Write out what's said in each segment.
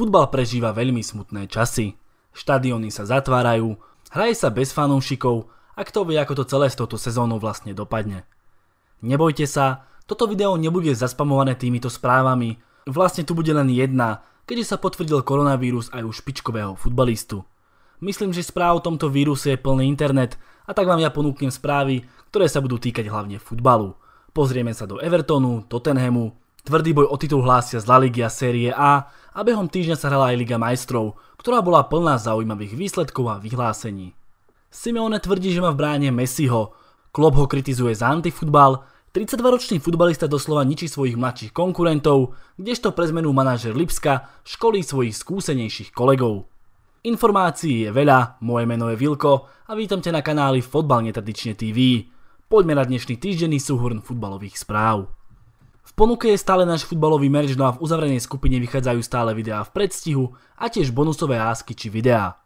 Futbal prežíva veľmi smutné časy. Štadióny sa zatvárajú, hraje sa bez fanúšikov a kto vie, ako to celé s touto sezónou vlastne dopadne. Nebojte sa, toto video nebude zaspamované týmito správami, vlastne tu bude len jedna, keďže sa potvrdil koronavírus aj u špičkového futbalistu. Myslím, že správ o tomto vírusu je plný internet a tak vám ja ponúknem správy, ktoré sa budú týkať hlavne futbalu. Pozrieme sa do Evertonu, Tottenhamu, tvrdý boj o titul hlásia z La Ligia série A a behom týždňa sa hrala aj Liga majstrov, ktorá bola plná zaujímavých výsledkov a vyhlásení. Simeone tvrdí, že má v bráne Messiho, Klopp ho kritizuje za antifutbal, 32-ročný futbalista doslova ničí svojich mladších konkurentov, kdežto pre zmenu manažer Lipska školí svojich skúsenejších kolegov. Informácií je veľa, moje meno je Vilko a vítam ťa na kanáli Fotbal netradične TV. Poďme na dnešný týždenný súhrn futbalových správ. V ponuke je stále náš futbalový merch, no a v uzavrenej skupine vychádzajú stále videá v predstihu a tiež bonusové ásky či videá.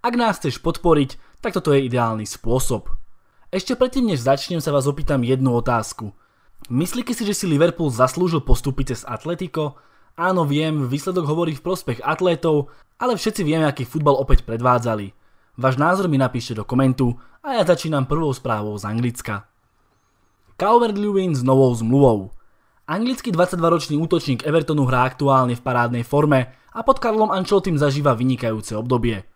Ak nás chceš podporiť, tak toto je ideálny spôsob. Ešte predtým, než začnem, sa vás opýtam jednu otázku. Myslíte si, že si Liverpool zaslúžil postúpiť cez Atletico? Áno, viem, výsledok hovorí v prospech atlétov, ale všetci vieme, aký futbal opäť predvádzali. Váš názor mi napíšte do komentu a ja začínam prvou správou z Anglicka. Calvert-Lewin s novou zmluvou. Anglický 22-ročný útočník Evertonu hrá aktuálne v parádnej forme a pod Karlom Ančelotým zažíva vynikajúce obdobie.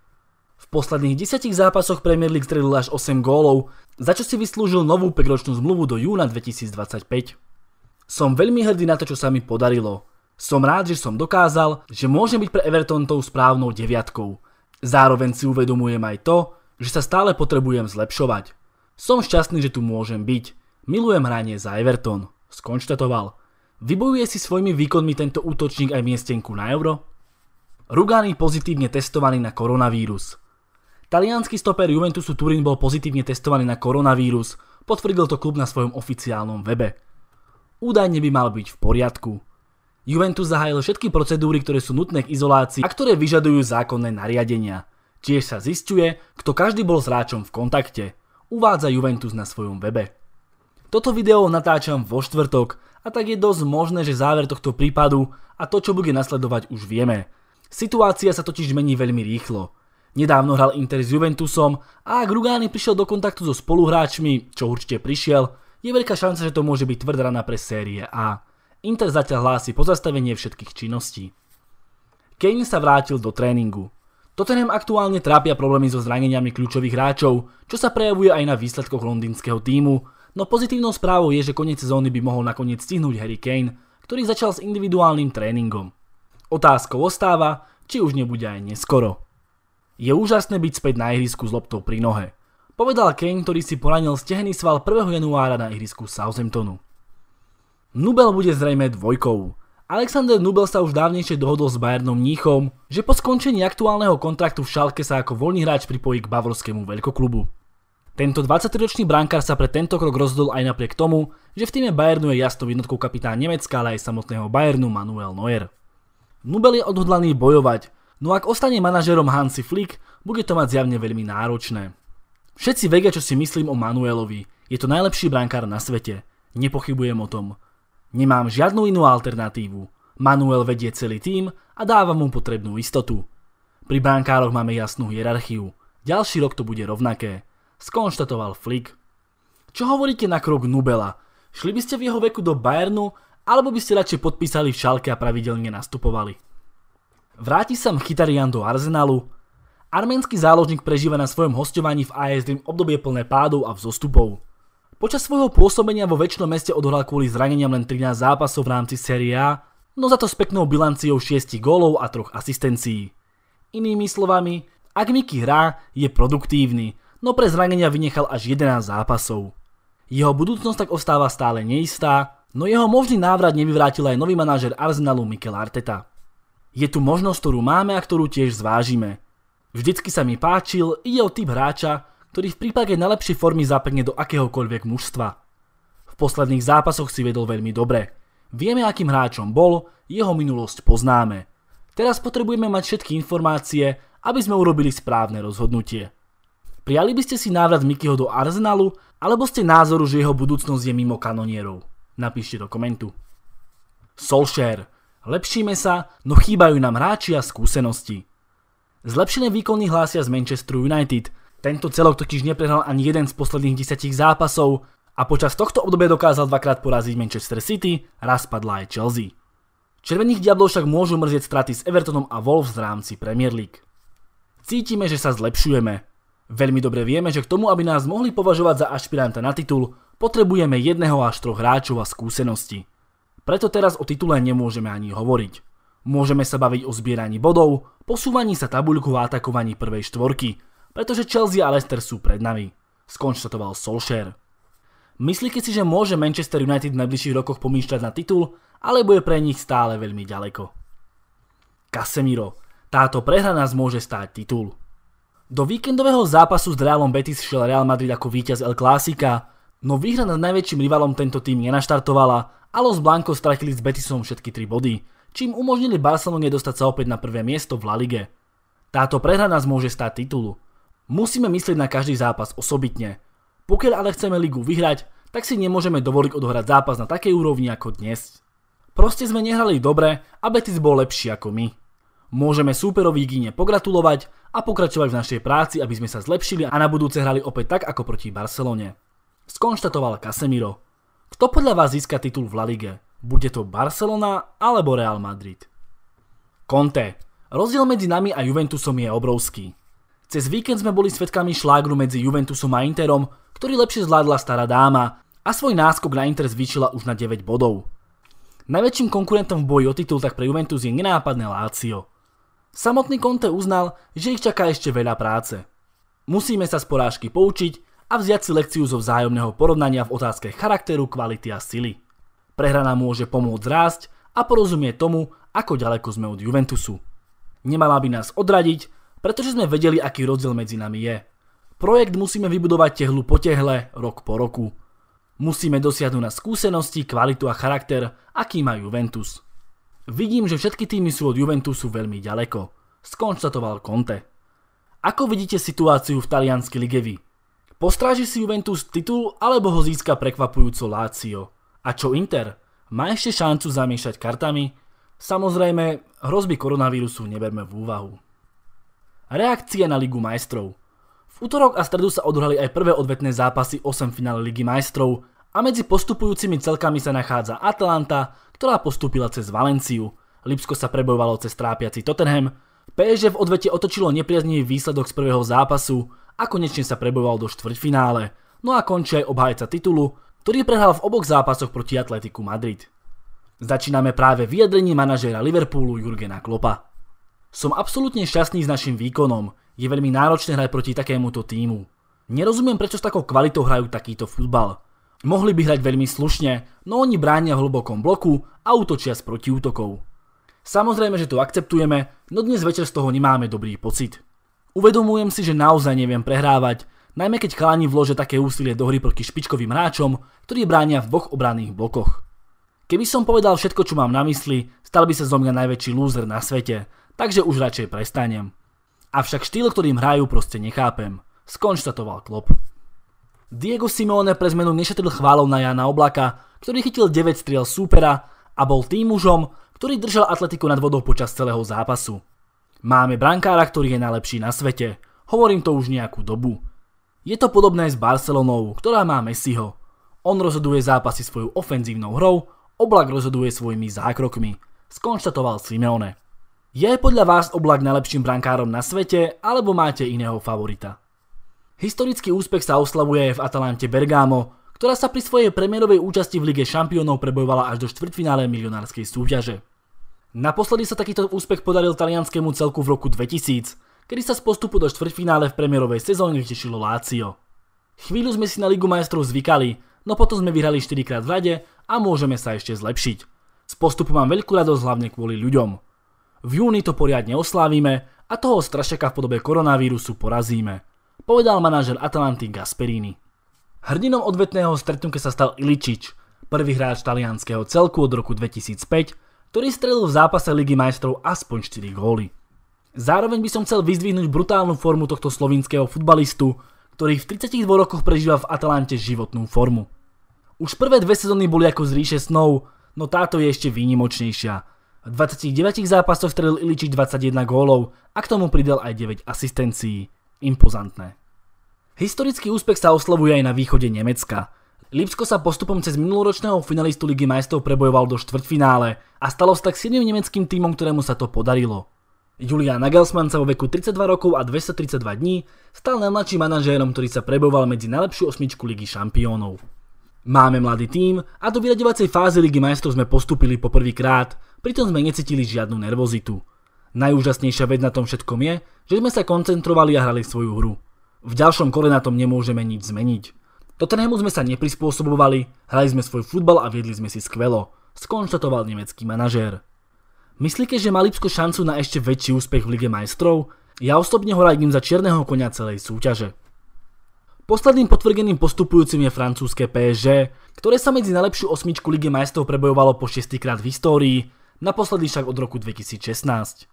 V posledných 10 zápasoch Premier League strelil až 8 gólov, za čo si vyslúžil novú 5-ročnú zmluvu do júna 2025. Som veľmi hrdý na to, čo sa mi podarilo. Som rád, že som dokázal, že môžem byť pre Everton tou správnou deviatkou. Zároveň si uvedomujem aj to, že sa stále potrebujem zlepšovať. Som šťastný, že tu môžem byť. Milujem hranie za Everton, skonštatoval. Vybojuje si svojimi výkonmi tento útočník aj miestenku na euro? Rugani pozitívne testovaný na koronavírus. Talianský stoper Juventusu turin bol pozitívne testovaný na koronavírus, potvrdil to klub na svojom oficiálnom webe. Údajne by mal byť v poriadku. Juventus zahájil všetky procedúry, ktoré sú nutné k izolácii a ktoré vyžadujú zákonné nariadenia. Tiež sa zistuje, kto každý bol s hráčom v kontakte. Uvádza Juventus na svojom webe. Toto video natáčam vo štvrtok a tak je dosť možné, že záver tohto prípadu a to, čo bude nasledovať, už vieme. Situácia sa totiž mení veľmi rýchlo. Nedávno hral Inter s Juventusom a ak Rugani prišiel do kontaktu so spoluhráčmi, čo určite prišiel, je veľká šanca, že to môže byť tvrdá rana pre série A. Inter zatiaľ hlási pozastavenie všetkých činností. Kane sa vrátil do tréningu. Tottenham aktuálne trápia problémy so zraneniami kľúčových hráčov, čo sa prejavuje aj na výsledkoch londýnskeho týmu, No pozitívnou správou je, že koniec sezóny by mohol nakoniec stihnúť Harry Kane, ktorý začal s individuálnym tréningom. Otázkou ostáva, či už nebude aj neskoro. Je úžasné byť späť na ihrisku s loptou pri nohe. Povedal Kane, ktorý si poranil stehný sval 1. januára na ihrisku Southamptonu. Nubel bude zrejme dvojkou, Alexander Nubel sa už dávnejšie dohodol s Bayernom Níchom, že po skončení aktuálneho kontraktu v Šalke sa ako voľný hráč pripojí k bavorskému veľkoklubu. Tento 23-ročný brankár sa pre tento krok rozhodol aj napriek tomu, že v týme Bayernu je jasnou jednotkou kapitán Nemecka, ale aj samotného Bayernu Manuel Neuer. Nubel je odhodlaný bojovať, no ak ostane manažerom Hansi Flick, bude to mať zjavne veľmi náročné. Všetci vedia, čo si myslím o Manuelovi. Je to najlepší brankár na svete. Nepochybujem o tom. Nemám žiadnu inú alternatívu. Manuel vedie celý tým a dáva mu potrebnú istotu. Pri brankároch máme jasnú hierarchiu. Ďalší rok to bude rovnaké skonštatoval Flick. Čo hovoríte na krok Nubela? Šli by ste v jeho veku do Bayernu, alebo by ste radšej podpísali v šalke a pravidelne nastupovali? Vráti sa Mchitarian do Arsenalu. Arménsky záložník prežíva na svojom hostovaní v AS Dream obdobie plné pádov a vzostupov. Počas svojho pôsobenia vo väčšnom meste odhral kvôli zraneniam len 13 zápasov v rámci Serie A, no za to s peknou bilanciou 6 gólov a 3 asistencií. Inými slovami, ak Miki hrá, je produktívny no pre zranenia vynechal až 11 zápasov. Jeho budúcnosť tak ostáva stále neistá, no jeho možný návrat nevyvrátil aj nový manažer Arsenalu Mikel Arteta. Je tu možnosť, ktorú máme a ktorú tiež zvážime. Vždycky sa mi páčil, ide o typ hráča, ktorý v prípade najlepšej formy zapekne do akéhokoľvek mužstva. V posledných zápasoch si vedol veľmi dobre. Vieme, akým hráčom bol, jeho minulosť poznáme. Teraz potrebujeme mať všetky informácie, aby sme urobili správne rozhodnutie. Prijali by ste si návrat Mikyho do Arsenalu, alebo ste názoru, že jeho budúcnosť je mimo kanonierov? Napíšte do komentu. Solskjaer. Lepšíme sa, no chýbajú nám hráči a skúsenosti. Zlepšené výkony hlásia z Manchesteru United. Tento celok totiž neprehral ani jeden z posledných desiatich zápasov a počas tohto obdobia dokázal dvakrát poraziť Manchester City, raz padla aj Chelsea. Červených diablov však môžu mrzieť straty s Evertonom a Wolves v rámci Premier League. Cítime, že sa zlepšujeme, Veľmi dobre vieme, že k tomu, aby nás mohli považovať za ašpiranta na titul, potrebujeme jedného až troch hráčov a skúsenosti. Preto teraz o titule nemôžeme ani hovoriť. Môžeme sa baviť o zbieraní bodov, posúvaní sa tabuľku a atakovaní prvej štvorky, pretože Chelsea a Leicester sú pred nami, skonštatoval Solskjaer. Myslíte si, že môže Manchester United v najbližších rokoch pomýšľať na titul, alebo je pre nich stále veľmi ďaleko? Casemiro, táto prehra nás môže stáť titul. Do víkendového zápasu s Realom Betis šiel Real Madrid ako víťaz El Clásica, no výhra nad najväčším rivalom tento tým nenaštartovala a Los Blancos stratili s Betisom všetky 3 body, čím umožnili Barcelone dostať sa opäť na prvé miesto v La Lige. Táto prehra nás môže stať titulu. Musíme myslieť na každý zápas osobitne. Pokiaľ ale chceme ligu vyhrať, tak si nemôžeme dovoliť odohrať zápas na takej úrovni ako dnes. Proste sme nehrali dobre a Betis bol lepší ako my. Môžeme súperovi Gíne pogratulovať a pokračovať v našej práci, aby sme sa zlepšili a na budúce hrali opäť tak ako proti Barcelone. Skonštatoval Casemiro. Kto podľa vás získa titul v La Ligue? Bude to Barcelona alebo Real Madrid? Conte. Rozdiel medzi nami a Juventusom je obrovský. Cez víkend sme boli svetkami šlágru medzi Juventusom a Interom, ktorý lepšie zvládla stará dáma a svoj náskok na Inter zvýšila už na 9 bodov. Najväčším konkurentom v boji o titul tak pre Juventus je nenápadné Lazio. Samotný Conte uznal, že ich čaká ešte veľa práce. Musíme sa z porážky poučiť a vziať si lekciu zo vzájomného porovnania v otázke charakteru, kvality a sily. Prehra nám môže pomôcť rásť a porozumieť tomu, ako ďaleko sme od Juventusu. Nemala by nás odradiť, pretože sme vedeli, aký rozdiel medzi nami je. Projekt musíme vybudovať tehlu po tehle, rok po roku. Musíme dosiahnuť na skúsenosti, kvalitu a charakter, aký má Juventus. Vidím, že všetky týmy sú od Juventusu veľmi ďaleko, skonštatoval Conte. Ako vidíte situáciu v talianskej lige vy? Postráži si Juventus titul alebo ho získa prekvapujúco Lazio? A čo Inter? Má ešte šancu zamiešať kartami? Samozrejme, hrozby koronavírusu neberme v úvahu. Reakcie na Ligu majstrov – v útorok a stredu sa odhrali aj prvé odvetné zápasy 8 finále Ligy majstrov, a medzi postupujúcimi celkami sa nachádza Atlanta, ktorá postúpila cez Valenciu. Lipsko sa prebojovalo cez trápiaci Tottenham, PSG v odvete otočilo nepriaznivý výsledok z prvého zápasu a konečne sa prebojoval do štvrťfinále. No a končí aj obhajca titulu, ktorý prehral v oboch zápasoch proti Atletiku Madrid. Začíname práve vyjadrením manažéra Liverpoolu Jurgena Klopa. Som absolútne šťastný s našim výkonom, je veľmi náročné hrať proti takémuto týmu. Nerozumiem, prečo s takou kvalitou hrajú takýto futbal. Mohli by hrať veľmi slušne, no oni bránia v hlbokom bloku a útočia z protiútokov. Samozrejme, že to akceptujeme, no dnes večer z toho nemáme dobrý pocit. Uvedomujem si, že naozaj neviem prehrávať, najmä keď chalani vlože také úsilie do hry proti špičkovým hráčom, ktorí bránia v dvoch obranných blokoch. Keby som povedal všetko, čo mám na mysli, stal by sa zo mňa najväčší lúzer na svete, takže už radšej prestanem. Avšak štýl, ktorým hrajú, proste nechápem. Skonštatoval Klopp. Diego Simone pre zmenu nešetril chválov na Jana Oblaka, ktorý chytil 9 striel súpera a bol tým mužom, ktorý držal Atletiku nad vodou počas celého zápasu. Máme brankára, ktorý je najlepší na svete. Hovorím to už nejakú dobu. Je to podobné s Barcelonou, ktorá má Messiho. On rozhoduje zápasy svojou ofenzívnou hrou, Oblak rozhoduje svojimi zákrokmi, skonštatoval Simeone. Je podľa vás Oblak najlepším brankárom na svete, alebo máte iného favorita? Historický úspech sa oslavuje aj v Atalante Bergamo, ktorá sa pri svojej premiérovej účasti v Lige šampiónov prebojovala až do štvrtfinále milionárskej súťaže. Naposledy sa takýto úspech podaril talianskému celku v roku 2000, kedy sa z postupu do štvrtfinále v premiérovej sezóne tešilo Lácio. Chvíľu sme si na Ligu majstrov zvykali, no potom sme vyhrali 4 krát v rade a môžeme sa ešte zlepšiť. Z postupu mám veľkú radosť hlavne kvôli ľuďom. V júni to poriadne oslávime a toho strašeka v podobe koronavírusu porazíme povedal manažer Atalanty Gasperini. Hrdinom odvetného stretnutia sa stal Iličič, prvý hráč talianského celku od roku 2005, ktorý strelil v zápase Ligy majstrov aspoň 4 góly. Zároveň by som chcel vyzdvihnúť brutálnu formu tohto slovinského futbalistu, ktorý v 32 rokoch prežíva v Atalante životnú formu. Už prvé dve sezóny boli ako z ríše snov, no táto je ešte výnimočnejšia. V 29 zápasoch strelil Iličič 21 gólov a k tomu pridal aj 9 asistencií impozantné. Historický úspech sa oslavuje aj na východe Nemecka. Lipsko sa postupom cez minuloročného finalistu Ligy majstrov prebojoval do štvrtfinále a stalo sa tak silným nemeckým týmom, ktorému sa to podarilo. Julian Nagelsmann sa vo veku 32 rokov a 232 dní stal najmladším manažérom, ktorý sa preboval medzi najlepšiu osmičku Ligy šampiónov. Máme mladý tím a do vyraďovacej fázy Ligy majstrov sme postupili poprvýkrát, pritom sme necítili žiadnu nervozitu. Najúžasnejšia vec na tom všetkom je, že sme sa koncentrovali a hrali svoju hru. V ďalšom kole na tom nemôžeme nič zmeniť. Tottenhamu sme sa neprispôsobovali, hrali sme svoj futbal a viedli sme si skvelo, skonštatoval nemecký manažér. Myslíte, že má Lipsko šancu na ešte väčší úspech v Lige majstrov? Ja osobne ho radím za čierneho konia celej súťaže. Posledným potvrdeným postupujúcim je francúzske PSG, ktoré sa medzi najlepšiu osmičku Lige majstrov prebojovalo po 6 krát v histórii, naposledy však od roku 2016.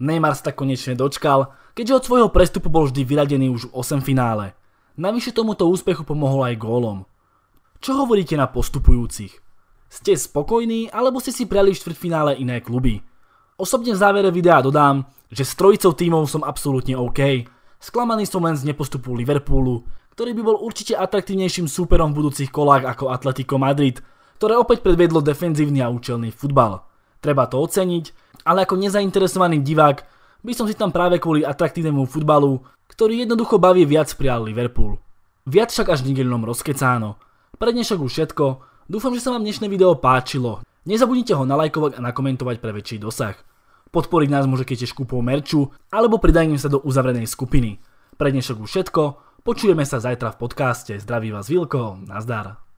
Neymar sa tak konečne dočkal, keďže od svojho prestupu bol vždy vyradený už v 8 finále. Navyše tomuto úspechu pomohol aj gólom. Čo hovoríte na postupujúcich? Ste spokojní alebo ste si prijali v štvrtfinále iné kluby? Osobne v závere videa dodám, že s trojicou tímov som absolútne OK. Sklamaný som len z nepostupu Liverpoolu, ktorý by bol určite atraktívnejším súperom v budúcich kolách ako Atletico Madrid, ktoré opäť predvedlo defenzívny a účelný futbal. Treba to oceniť, ale ako nezainteresovaný divák by som si tam práve kvôli atraktívnemu futbalu, ktorý jednoducho baví viac prijal Liverpool. Viac však až v nedelnom rozkecáno. Pre dnešok už všetko, dúfam, že sa vám dnešné video páčilo. Nezabudnite ho nalajkovať a nakomentovať pre väčší dosah. Podporiť nás môžete tiež kúpou merču alebo pridajím sa do uzavrenej skupiny. Pre dnešok už všetko, počujeme sa zajtra v podcaste. Zdraví vás Vilko, nazdar.